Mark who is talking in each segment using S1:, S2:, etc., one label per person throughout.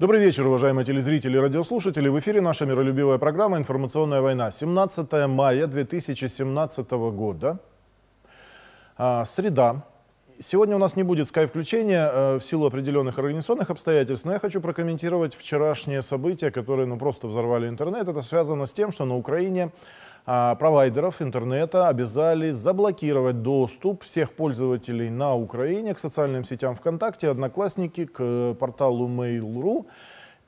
S1: Добрый вечер, уважаемые телезрители и радиослушатели. В эфире наша миролюбивая программа «Информационная война». 17 мая 2017 года. А, среда. Сегодня у нас не будет скайп-включения э, в силу определенных организационных обстоятельств, но я хочу прокомментировать вчерашние события, которые ну, просто взорвали интернет. Это связано с тем, что на Украине а провайдеров интернета обязали заблокировать доступ всех пользователей на Украине к социальным сетям ВКонтакте, Одноклассники, к э, порталу Mail.ru.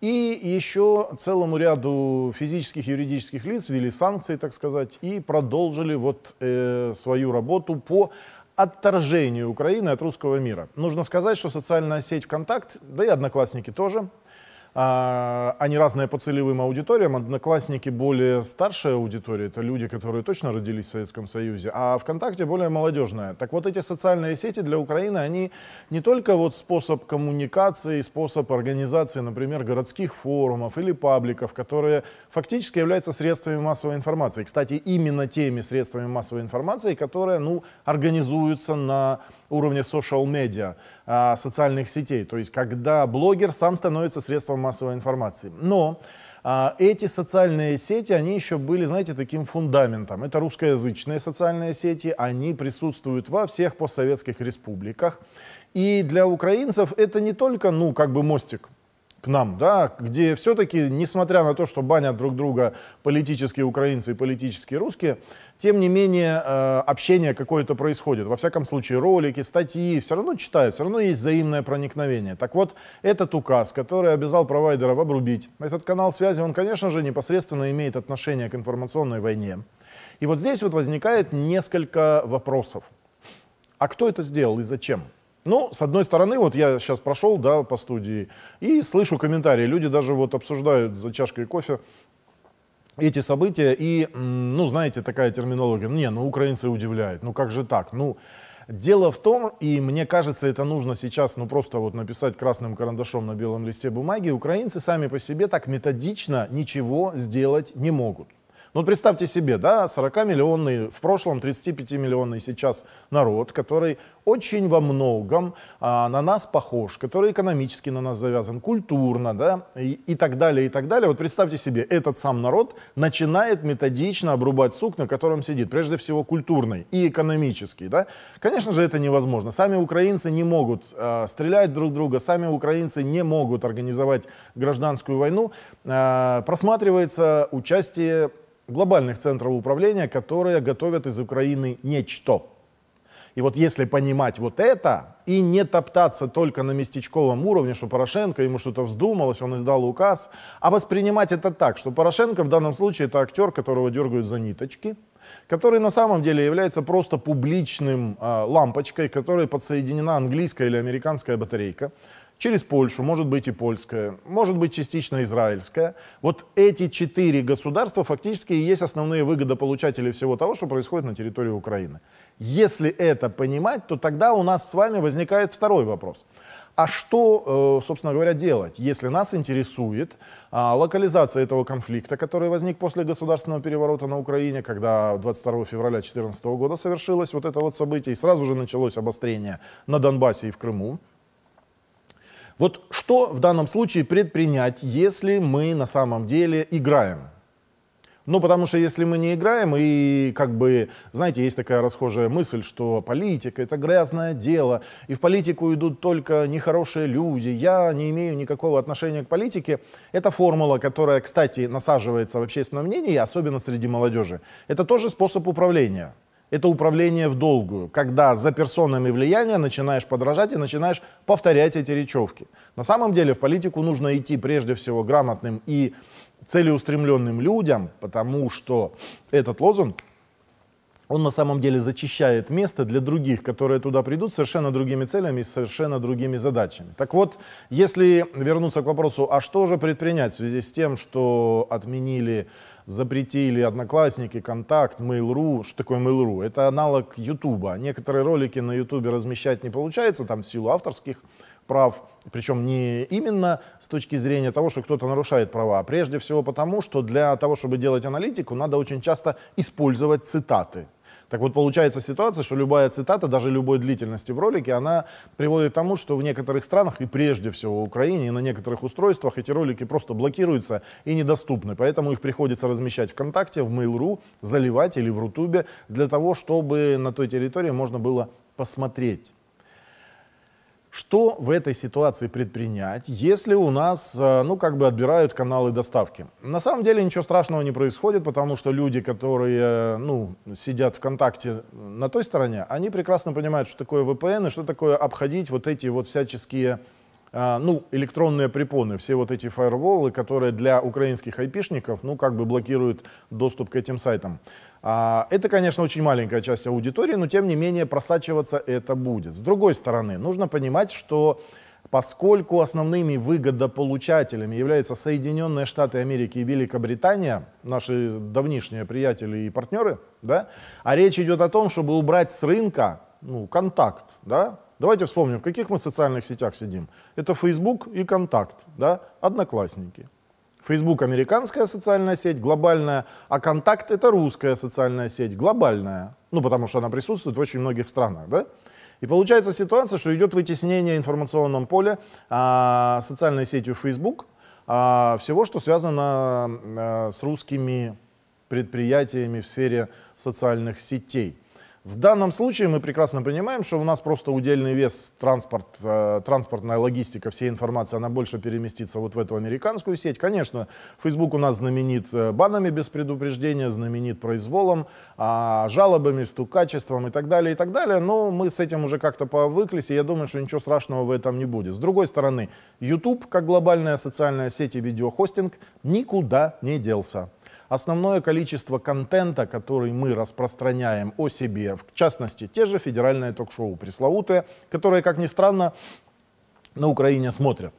S1: И еще целому ряду физических и юридических лиц ввели санкции, так сказать, и продолжили вот э, свою работу по отторжению Украины от русского мира. Нужно сказать, что социальная сеть ВКонтакт, да и Одноклассники тоже, а, они разные по целевым аудиториям. Одноклассники более старшая аудитория, это люди, которые точно родились в Советском Союзе, а ВКонтакте более молодежная. Так вот эти социальные сети для Украины, они не только вот способ коммуникации, способ организации, например, городских форумов или пабликов, которые фактически являются средствами массовой информации. Кстати, именно теми средствами массовой информации, которые, ну, организуются на уровня social медиа социальных сетей, то есть когда блогер сам становится средством массовой информации. Но а, эти социальные сети, они еще были, знаете, таким фундаментом. Это русскоязычные социальные сети, они присутствуют во всех постсоветских республиках. И для украинцев это не только, ну, как бы мостик, к нам, да, где все-таки, несмотря на то, что банят друг друга политические украинцы и политические русские, тем не менее э, общение какое-то происходит. Во всяком случае, ролики, статьи все равно читают, все равно есть взаимное проникновение. Так вот, этот указ, который обязал провайдеров обрубить этот канал связи, он, конечно же, непосредственно имеет отношение к информационной войне. И вот здесь вот возникает несколько вопросов. А кто это сделал и зачем? Ну, с одной стороны, вот я сейчас прошел, да, по студии, и слышу комментарии. Люди даже вот обсуждают за чашкой кофе эти события, и, ну, знаете, такая терминология. Не, ну, украинцы удивляют, ну, как же так? Ну, дело в том, и мне кажется, это нужно сейчас, ну, просто вот написать красным карандашом на белом листе бумаги, украинцы сами по себе так методично ничего сделать не могут. Но ну, представьте себе, да, 40-миллионный, в прошлом 35-миллионный сейчас народ, который очень во многом а, на нас похож, который экономически на нас завязан, культурно, да, и, и так далее, и так далее. Вот представьте себе, этот сам народ начинает методично обрубать сук, на котором сидит, прежде всего культурный и экономический, да. Конечно же, это невозможно. Сами украинцы не могут э, стрелять друг друга, сами украинцы не могут организовать гражданскую войну. Э, просматривается участие глобальных центров управления, которые готовят из Украины нечто. И вот если понимать вот это и не топтаться только на местечковом уровне, что Порошенко ему что-то вздумалось, он издал указ, а воспринимать это так, что Порошенко в данном случае это актер, которого дергают за ниточки, который на самом деле является просто публичным э, лампочкой, которой подсоединена английская или американская батарейка, через Польшу, может быть и польская, может быть частично израильская. Вот эти четыре государства фактически и есть основные выгодополучатели всего того, что происходит на территории Украины. Если это понимать, то тогда у нас с вами возникает второй вопрос. А что, э, собственно говоря, делать, если нас интересует а, локализация этого конфликта, который возник после государственного переворота на Украине, когда 22 февраля 2014 года совершилось вот это вот событие, и сразу же началось обострение на Донбассе и в Крыму. Вот что в данном случае предпринять, если мы на самом деле играем? Ну, потому что если мы не играем, и как бы, знаете, есть такая расхожая мысль, что политика — это грязное дело, и в политику идут только нехорошие люди, я не имею никакого отношения к политике. Это формула, которая, кстати, насаживается в общественном мнении, особенно среди молодежи. Это тоже способ управления — это управление в долгую, когда за персонами влияния начинаешь подражать и начинаешь повторять эти речевки. На самом деле в политику нужно идти прежде всего грамотным и целеустремленным людям, потому что этот лозунг, он на самом деле зачищает место для других, которые туда придут совершенно другими целями и совершенно другими задачами. Так вот, если вернуться к вопросу, а что же предпринять в связи с тем, что отменили запретили Одноклассники, Контакт, Mail.ru. Что такое Mail.ru? Это аналог Ютуба. Некоторые ролики на Ютубе размещать не получается, там в силу авторских прав, причем не именно с точки зрения того, что кто-то нарушает права, а прежде всего потому, что для того, чтобы делать аналитику, надо очень часто использовать цитаты. Так вот, получается ситуация, что любая цитата, даже любой длительности в ролике, она приводит к тому, что в некоторых странах, и прежде всего в Украине, и на некоторых устройствах эти ролики просто блокируются и недоступны. Поэтому их приходится размещать ВКонтакте, в Mail.ru, заливать или в Рутубе, для того, чтобы на той территории можно было посмотреть. Что в этой ситуации предпринять, если у нас, э, ну, как бы отбирают каналы доставки? На самом деле ничего страшного не происходит, потому что люди, которые, э, ну, сидят ВКонтакте э, на той стороне, они прекрасно понимают, что такое VPN и что такое обходить вот эти вот всяческие а, ну, электронные препоны, все вот эти фаерволы, которые для украинских айпишников, ну, как бы блокируют доступ к этим сайтам. А, это, конечно, очень маленькая часть аудитории, но, тем не менее, просачиваться это будет. С другой стороны, нужно понимать, что поскольку основными выгодополучателями являются Соединенные Штаты Америки и Великобритания, наши давнишние приятели и партнеры, да, а речь идет о том, чтобы убрать с рынка ну, контакт, да, Давайте вспомним, в каких мы социальных сетях сидим. Это Facebook и Контакт, да? Одноклассники. Facebook американская социальная сеть, глобальная, а Контакт это русская социальная сеть, глобальная. Ну, потому что она присутствует в очень многих странах, да? И получается ситуация, что идет вытеснение в информационном поле а, социальной сетью Facebook а, всего, что связано а, с русскими предприятиями в сфере социальных сетей. В данном случае мы прекрасно понимаем, что у нас просто удельный вес транспорт, э, транспортная логистика, вся информация, она больше переместится вот в эту американскую сеть. Конечно, Facebook у нас знаменит э, банами без предупреждения, знаменит произволом, э, жалобами, стукачеством и так далее, и так далее. Но мы с этим уже как-то повыклись, и я думаю, что ничего страшного в этом не будет. С другой стороны, YouTube, как глобальная социальная сеть и видеохостинг, никуда не делся. Основное количество контента, который мы распространяем о себе, в частности, те же федеральные ток-шоу пресловутые, которые, как ни странно, на Украине смотрят.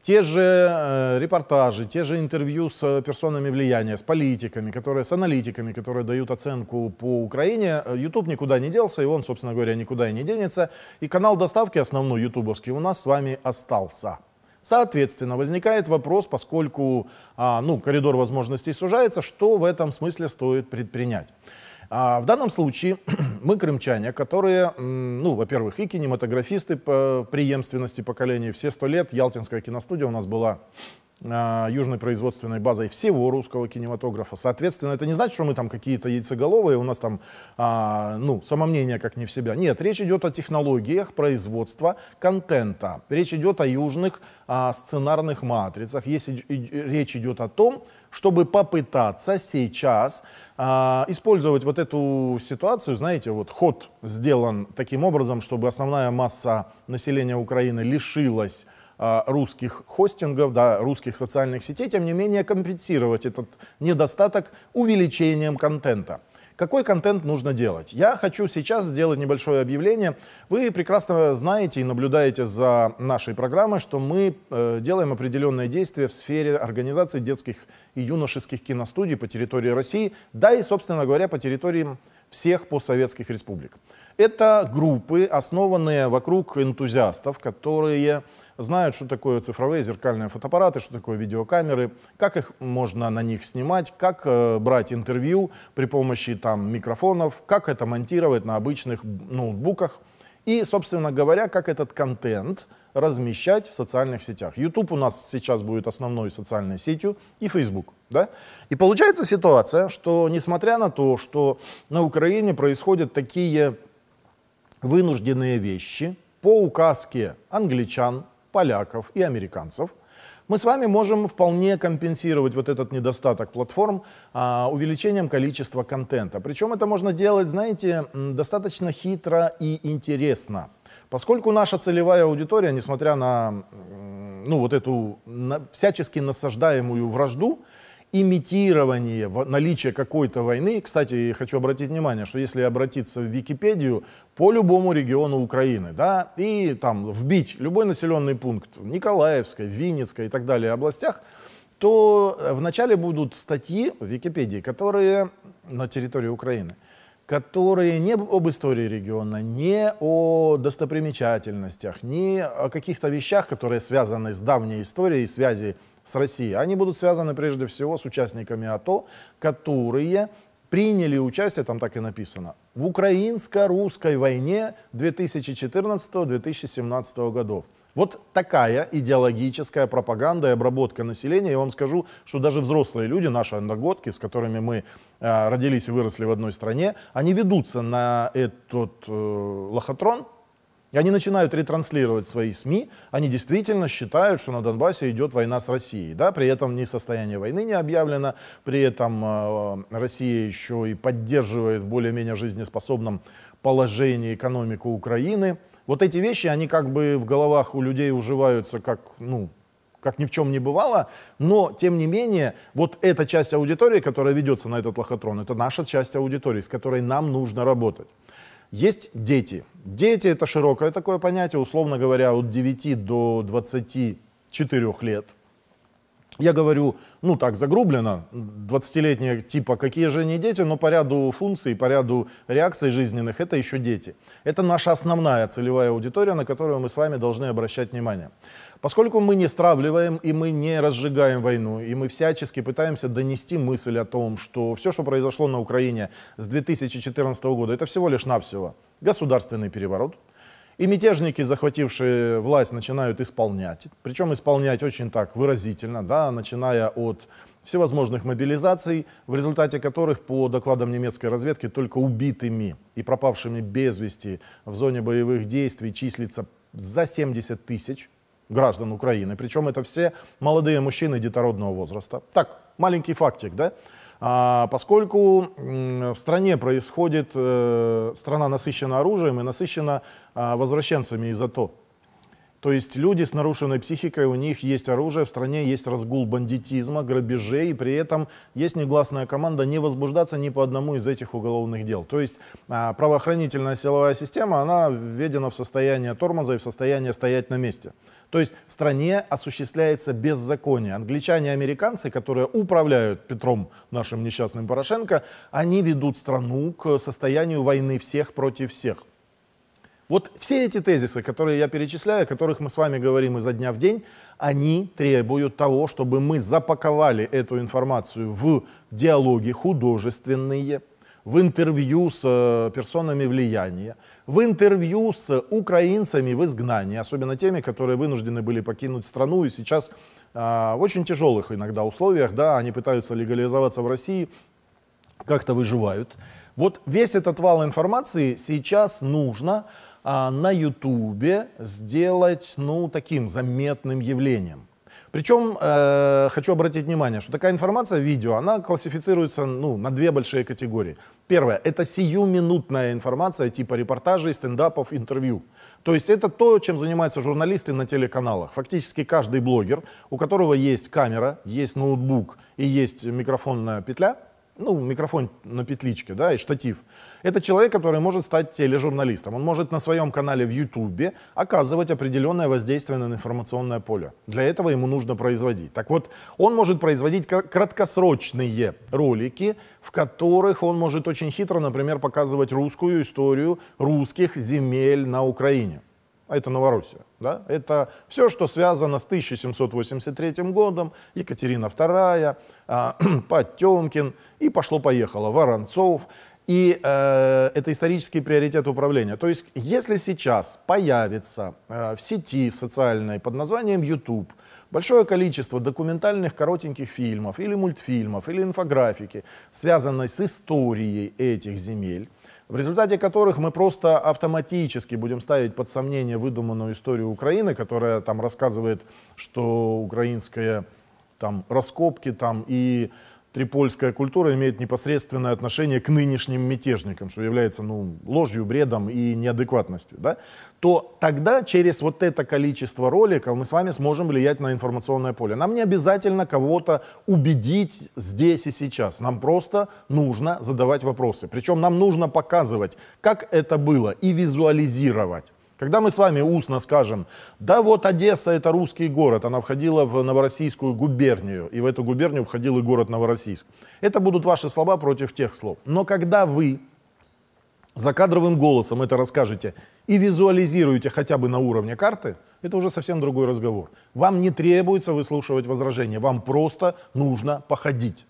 S1: Те же э, репортажи, те же интервью с персонами влияния, с политиками, которые, с аналитиками, которые дают оценку по Украине, YouTube никуда не делся, и он, собственно говоря, никуда и не денется. И канал доставки основной ютубовский у нас с вами остался. Соответственно, возникает вопрос, поскольку а, ну, коридор возможностей сужается, что в этом смысле стоит предпринять. А в данном случае мы крымчане, которые, ну, во-первых, и кинематографисты по преемственности поколений. Все сто лет Ялтинская киностудия у нас была южной производственной базой всего русского кинематографа. Соответственно, это не значит, что мы там какие-то яйцеголовые, у нас там, а, ну, самомнение как не в себя. Нет, речь идет о технологиях производства контента. Речь идет о южных а, сценарных матрицах. Есть, речь идет о том, чтобы попытаться сейчас а, использовать вот эту ситуацию, знаете, вот ход сделан таким образом, чтобы основная масса населения Украины лишилась а, русских хостингов, да, русских социальных сетей, тем не менее компенсировать этот недостаток увеличением контента. Какой контент нужно делать? Я хочу сейчас сделать небольшое объявление. Вы прекрасно знаете и наблюдаете за нашей программой, что мы э, делаем определенные действия в сфере организации детских и юношеских киностудий по территории России, да и, собственно говоря, по территории всех постсоветских республик. Это группы, основанные вокруг энтузиастов, которые знают, что такое цифровые зеркальные фотоаппараты, что такое видеокамеры, как их можно на них снимать, как э, брать интервью при помощи там микрофонов, как это монтировать на обычных ноутбуках. И, собственно говоря, как этот контент размещать в социальных сетях. YouTube у нас сейчас будет основной социальной сетью и Facebook. Да? И получается ситуация, что несмотря на то, что на Украине происходят такие вынужденные вещи по указке англичан, поляков и американцев, мы с вами можем вполне компенсировать вот этот недостаток платформ а, увеличением количества контента. Причем это можно делать, знаете, достаточно хитро и интересно. Поскольку наша целевая аудитория, несмотря на ну, вот эту на, всячески насаждаемую вражду, имитирование наличия какой-то войны. Кстати, хочу обратить внимание, что если обратиться в Википедию по любому региону Украины, да, и там вбить любой населенный пункт Николаевской, Винницкой и так далее областях, то э, вначале будут статьи в Википедии, которые на территории Украины, которые не об истории региона, не о достопримечательностях, не о каких-то вещах, которые связаны с давней историей, связи с Россией, они будут связаны прежде всего с участниками АТО, которые приняли участие, там так и написано, в украинско-русской войне 2014-2017 годов. Вот такая идеологическая пропаганда и обработка населения. Я вам скажу, что даже взрослые люди, наши андогодки, с которыми мы э, родились и выросли в одной стране, они ведутся на этот э, лохотрон, и они начинают ретранслировать свои СМИ, они действительно считают, что на Донбассе идет война с Россией. Да? При этом ни состояние войны не объявлено, при этом э, Россия еще и поддерживает в более-менее жизнеспособном положении экономику Украины. Вот эти вещи, они как бы в головах у людей уживаются как, ну, как ни в чем не бывало, но, тем не менее, вот эта часть аудитории, которая ведется на этот лохотрон, это наша часть аудитории, с которой нам нужно работать. Есть дети. Дети – это широкое такое понятие, условно говоря, от 9 до 24 лет. Я говорю, ну так, загрублено, 20-летние типа, какие же они дети, но по ряду функций, по ряду реакций жизненных это еще дети. Это наша основная целевая аудитория, на которую мы с вами должны обращать внимание. Поскольку мы не стравливаем и мы не разжигаем войну, и мы всячески пытаемся донести мысль о том, что все, что произошло на Украине с 2014 года, это всего лишь навсего государственный переворот – и мятежники, захватившие власть, начинают исполнять. Причем исполнять очень так выразительно, да, начиная от всевозможных мобилизаций, в результате которых, по докладам немецкой разведки, только убитыми и пропавшими без вести в зоне боевых действий числится за 70 тысяч граждан Украины. Причем это все молодые мужчины детородного возраста. Так, маленький фактик, да? А поскольку в стране происходит, э, страна насыщена оружием и насыщена а, возвращенцами из АТО. То есть люди с нарушенной психикой, у них есть оружие, в стране есть разгул бандитизма, грабежей, и при этом есть негласная команда не возбуждаться ни по одному из этих уголовных дел. То есть а, правоохранительная силовая система, она введена в состояние тормоза и в состояние стоять на месте. То есть в стране осуществляется беззаконие. Англичане и американцы, которые управляют Петром, нашим несчастным Порошенко, они ведут страну к состоянию войны всех против всех. Вот все эти тезисы, которые я перечисляю, о которых мы с вами говорим изо дня в день, они требуют того, чтобы мы запаковали эту информацию в диалоги художественные, в интервью с э, персонами влияния, в интервью с украинцами в изгнании, особенно теми, которые вынуждены были покинуть страну и сейчас э, в очень тяжелых иногда условиях, да, они пытаются легализоваться в России, как-то выживают. Вот весь этот вал информации сейчас нужно а, на Ютубе сделать, ну, таким заметным явлением. Причем э, хочу обратить внимание, что такая информация, видео, она классифицируется ну, на две большие категории. Первое – это сиюминутная информация типа репортажей, стендапов, интервью. То есть это то, чем занимаются журналисты на телеканалах. Фактически каждый блогер, у которого есть камера, есть ноутбук и есть микрофонная петля – ну, микрофон на петличке, да, и штатив. Это человек, который может стать тележурналистом. Он может на своем канале в Ютубе оказывать определенное воздействие на информационное поле. Для этого ему нужно производить. Так вот, он может производить краткосрочные ролики, в которых он может очень хитро, например, показывать русскую историю русских земель на Украине. А это Новороссия. Да? Это все, что связано с 1783 годом, Екатерина II, а, Потемкин, и пошло-поехало, Воронцов. И э, это исторический приоритет управления. То есть, если сейчас появится э, в сети, в социальной, под названием YouTube, большое количество документальных коротеньких фильмов или мультфильмов, или инфографики, связанной с историей этих земель, в результате которых мы просто автоматически будем ставить под сомнение выдуманную историю Украины, которая там рассказывает, что украинская там раскопки там и трипольская культура имеет непосредственное отношение к нынешним мятежникам, что является ну, ложью, бредом и неадекватностью, да, то тогда через вот это количество роликов мы с вами сможем влиять на информационное поле. Нам не обязательно кого-то убедить здесь и сейчас. Нам просто нужно задавать вопросы. Причем нам нужно показывать, как это было, и визуализировать. Когда мы с вами устно скажем, да вот Одесса это русский город, она входила в Новороссийскую губернию, и в эту губернию входил и город Новороссийск. Это будут ваши слова против тех слов. Но когда вы за кадровым голосом это расскажете и визуализируете хотя бы на уровне карты, это уже совсем другой разговор. Вам не требуется выслушивать возражения, вам просто нужно походить.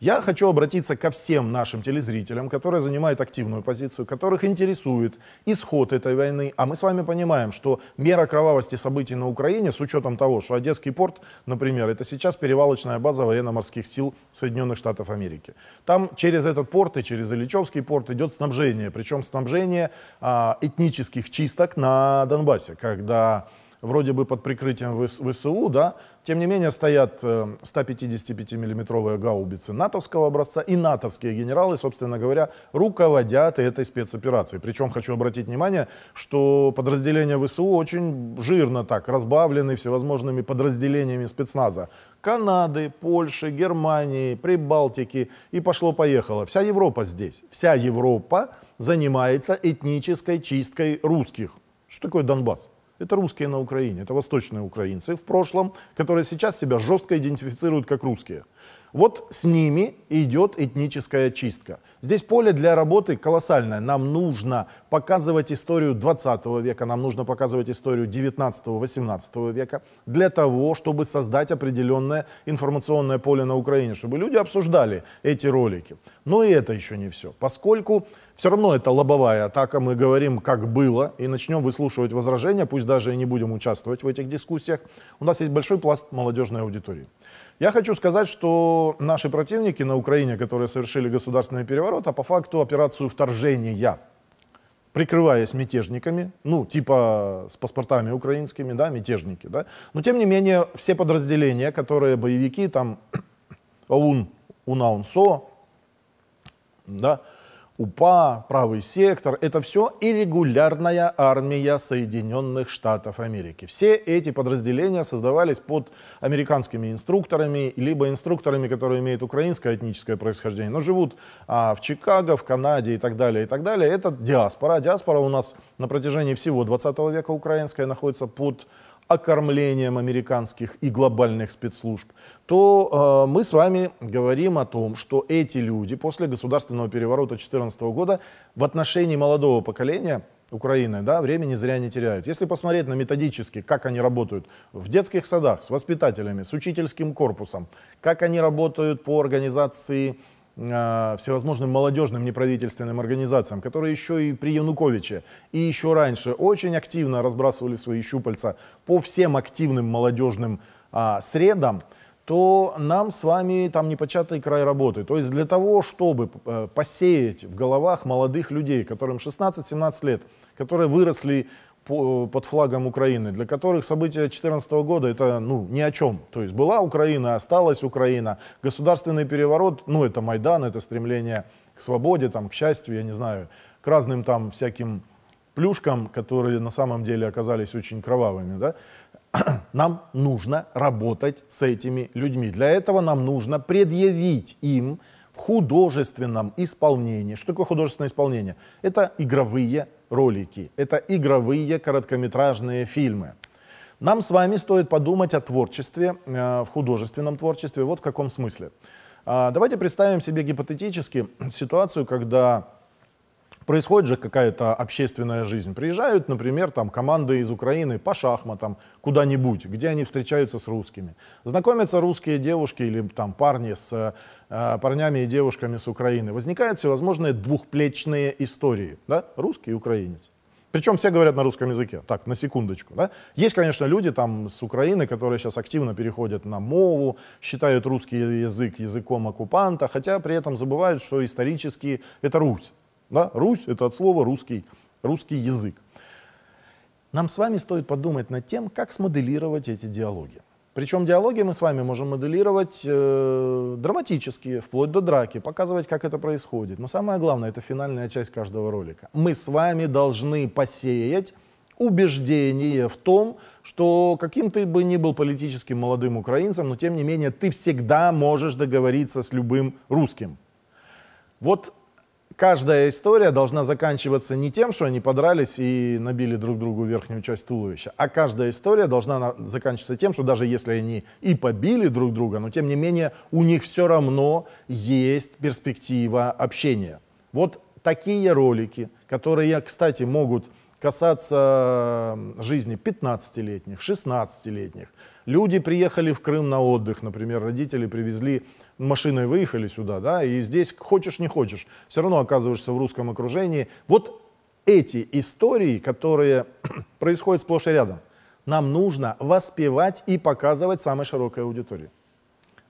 S1: Я хочу обратиться ко всем нашим телезрителям, которые занимают активную позицию, которых интересует исход этой войны. А мы с вами понимаем, что мера кровавости событий на Украине, с учетом того, что Одесский порт, например, это сейчас перевалочная база военно-морских сил Соединенных Штатов Америки. Там через этот порт и через Ильичевский порт идет снабжение, причем снабжение а, этнических чисток на Донбассе, когда вроде бы под прикрытием ВСУ, да, тем не менее стоят 155-миллиметровые э, гаубицы натовского образца, и натовские генералы, собственно говоря, руководят этой спецоперацией. Причем хочу обратить внимание, что подразделения ВСУ очень жирно так разбавлены всевозможными подразделениями спецназа. Канады, Польши, Германии, Прибалтики, и пошло-поехало. Вся Европа здесь, вся Европа занимается этнической чисткой русских. Что такое Донбасс? это русские на Украине, это восточные украинцы в прошлом, которые сейчас себя жестко идентифицируют как русские. Вот с ними идет этническая чистка. Здесь поле для работы колоссальное. Нам нужно показывать историю 20 века, нам нужно показывать историю 19-18 века для того, чтобы создать определенное информационное поле на Украине, чтобы люди обсуждали эти ролики. Но и это еще не все, поскольку все равно это лобовая атака, мы говорим, как было, и начнем выслушивать возражения, пусть даже и не будем участвовать в этих дискуссиях. У нас есть большой пласт молодежной аудитории. Я хочу сказать, что наши противники на Украине, которые совершили государственный переворот, а по факту операцию вторжения, прикрываясь мятежниками, ну, типа с паспортами украинскими, да, мятежники, да. Но, тем не менее, все подразделения, которые боевики, там, ОУН, УНАУНСО, да, УПА, правый сектор, это все и армия Соединенных Штатов Америки. Все эти подразделения создавались под американскими инструкторами, либо инструкторами, которые имеют украинское этническое происхождение, но живут а, в Чикаго, в Канаде и так далее, и так далее. Это диаспора. Диаспора у нас на протяжении всего 20 века украинская находится под окормлением американских и глобальных спецслужб, то э, мы с вами говорим о том, что эти люди после государственного переворота 2014 года в отношении молодого поколения Украины, да, времени зря не теряют. Если посмотреть на методически, как они работают в детских садах, с воспитателями, с учительским корпусом, как они работают по организации а, всевозможным молодежным неправительственным организациям, которые еще и при Януковиче, и еще раньше очень активно разбрасывали свои щупальца по всем активным молодежным а, средам, то нам с вами там непочатый край работы. То есть для того, чтобы э, посеять в головах молодых людей, которым 16-17 лет, которые выросли под флагом Украины, для которых события 2014 года это ну, ни о чем. То есть была Украина, осталась Украина. Государственный переворот, ну это Майдан, это стремление к свободе, там, к счастью, я не знаю, к разным там всяким плюшкам, которые на самом деле оказались очень кровавыми. Да? Нам нужно работать с этими людьми. Для этого нам нужно предъявить им в художественном исполнении. Что такое художественное исполнение? Это игровые ролики, это игровые короткометражные фильмы. Нам с вами стоит подумать о творчестве, э, в художественном творчестве, вот в каком смысле. А, давайте представим себе гипотетически ситуацию, когда происходит же какая-то общественная жизнь. Приезжают, например, там команды из Украины по шахматам куда-нибудь, где они встречаются с русскими. Знакомятся русские девушки или там парни с э, парнями и девушками с Украины. Возникают всевозможные двухплечные истории, да, русский и украинец. Причем все говорят на русском языке. Так, на секундочку. Да? Есть, конечно, люди там с Украины, которые сейчас активно переходят на мову, считают русский язык языком оккупанта, хотя при этом забывают, что исторически это Русь. Да? Русь — это от слова русский, русский язык. Нам с вами стоит подумать над тем, как смоделировать эти диалоги. Причем диалоги мы с вами можем моделировать э, драматические, вплоть до драки, показывать, как это происходит. Но самое главное, это финальная часть каждого ролика. Мы с вами должны посеять убеждение в том, что каким ты бы ни был политическим молодым украинцем, но тем не менее ты всегда можешь договориться с любым русским. Вот каждая история должна заканчиваться не тем, что они подрались и набили друг другу верхнюю часть туловища, а каждая история должна заканчиваться тем, что даже если они и побили друг друга, но тем не менее у них все равно есть перспектива общения. Вот такие ролики, которые, кстати, могут касаться жизни 15-летних, 16-летних. Люди приехали в Крым на отдых, например, родители привезли машиной выехали сюда, да, и здесь хочешь не хочешь, все равно оказываешься в русском окружении. Вот эти истории, которые происходят сплошь и рядом, нам нужно воспевать и показывать самой широкой аудитории.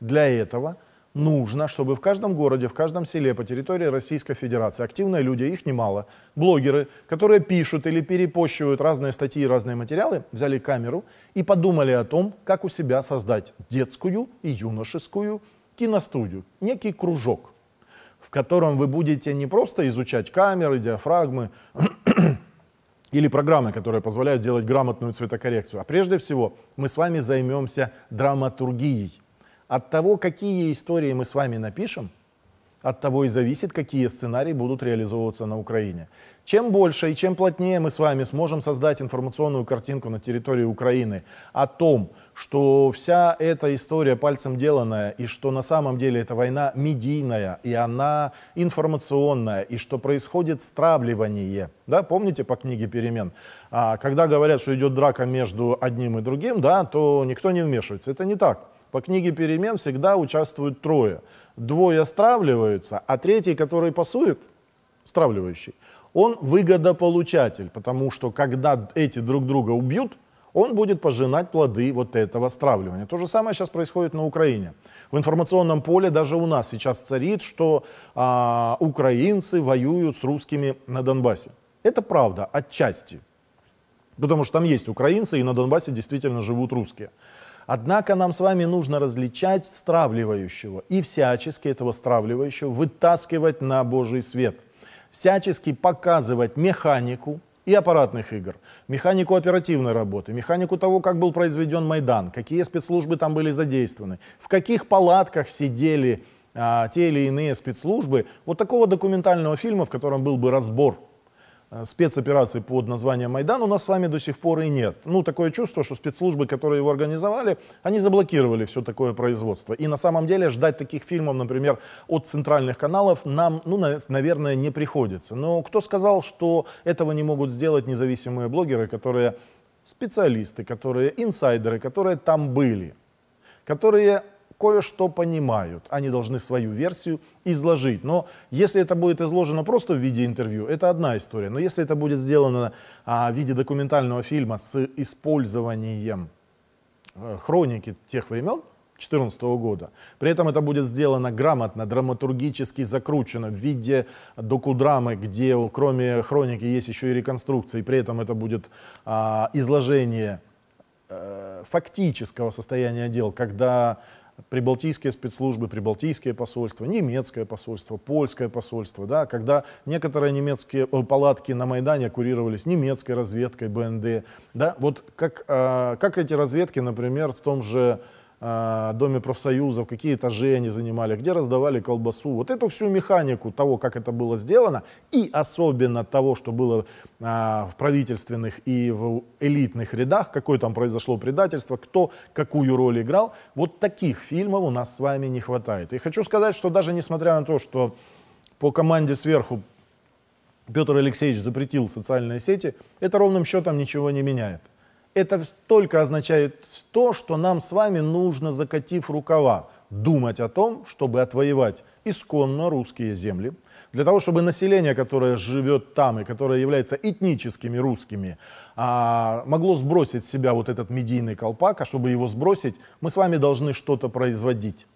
S1: Для этого нужно, чтобы в каждом городе, в каждом селе по территории Российской Федерации активные люди, их немало, блогеры, которые пишут или перепощивают разные статьи и разные материалы, взяли камеру и подумали о том, как у себя создать детскую и юношескую киностудию, некий кружок, в котором вы будете не просто изучать камеры, диафрагмы или программы, которые позволяют делать грамотную цветокоррекцию, а прежде всего мы с вами займемся драматургией. От того, какие истории мы с вами напишем – от того и зависит, какие сценарии будут реализовываться на Украине. Чем больше и чем плотнее мы с вами сможем создать информационную картинку на территории Украины о том, что вся эта история пальцем деланная, и что на самом деле эта война медийная, и она информационная, и что происходит стравливание. Да, помните по книге «Перемен»? А, когда говорят, что идет драка между одним и другим, да, то никто не вмешивается. Это не так. По книге перемен всегда участвуют трое. Двое стравливаются, а третий, который пасует, стравливающий, он выгодополучатель, потому что когда эти друг друга убьют, он будет пожинать плоды вот этого стравливания. То же самое сейчас происходит на Украине. В информационном поле даже у нас сейчас царит, что а, украинцы воюют с русскими на Донбассе. Это правда отчасти, потому что там есть украинцы, и на Донбассе действительно живут русские. Однако нам с вами нужно различать стравливающего и всячески этого стравливающего вытаскивать на Божий свет, всячески показывать механику, и аппаратных игр, механику оперативной работы, механику того, как был произведен Майдан, какие спецслужбы там были задействованы, в каких палатках сидели а, те или иные спецслужбы. Вот такого документального фильма, в котором был бы разбор Э, спецоперации под названием Майдан у нас с вами до сих пор и нет. Ну, такое чувство, что спецслужбы, которые его организовали, они заблокировали все такое производство. И на самом деле ждать таких фильмов, например, от центральных каналов нам, ну, на, наверное, не приходится. Но кто сказал, что этого не могут сделать независимые блогеры, которые специалисты, которые инсайдеры, которые там были, которые кое-что понимают. Они должны свою версию изложить. Но если это будет изложено просто в виде интервью, это одна история. Но если это будет сделано а, в виде документального фильма с использованием э, хроники тех времен, 2014 года. При этом это будет сделано грамотно, драматургически закручено в виде докудрамы, где кроме хроники есть еще и реконструкция, и При этом это будет а, изложение а, фактического состояния дел, когда прибалтийские спецслужбы, прибалтийские посольства, немецкое посольство, польское посольство, да, когда некоторые немецкие э, палатки на Майдане курировались немецкой разведкой БНД, да, вот как, э, как эти разведки, например, в том же а, Доме профсоюзов, какие этажи они занимали, где раздавали колбасу. Вот эту всю механику того, как это было сделано, и особенно того, что было а, в правительственных и в элитных рядах, какое там произошло предательство, кто какую роль играл, вот таких фильмов у нас с вами не хватает. И хочу сказать, что даже несмотря на то, что по команде сверху Петр Алексеевич запретил социальные сети, это ровным счетом ничего не меняет это только означает то, что нам с вами нужно, закатив рукава, думать о том, чтобы отвоевать исконно русские земли, для того, чтобы население, которое живет там и которое является этническими русскими, а, могло сбросить с себя вот этот медийный колпак, а чтобы его сбросить, мы с вами должны что-то производить.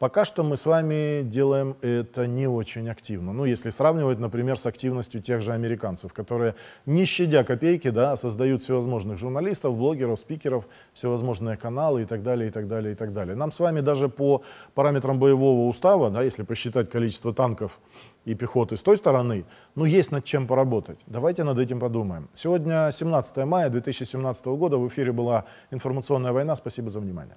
S1: Пока что мы с вами делаем это не очень активно. Ну, если сравнивать, например, с активностью тех же американцев, которые, не щадя копейки, да, создают всевозможных журналистов, блогеров, спикеров, всевозможные каналы и так далее, и так далее, и так далее. Нам с вами даже по параметрам боевого устава, да, если посчитать количество танков и пехоты с той стороны, ну, есть над чем поработать. Давайте над этим подумаем. Сегодня 17 мая 2017 года в эфире была информационная война. Спасибо за внимание.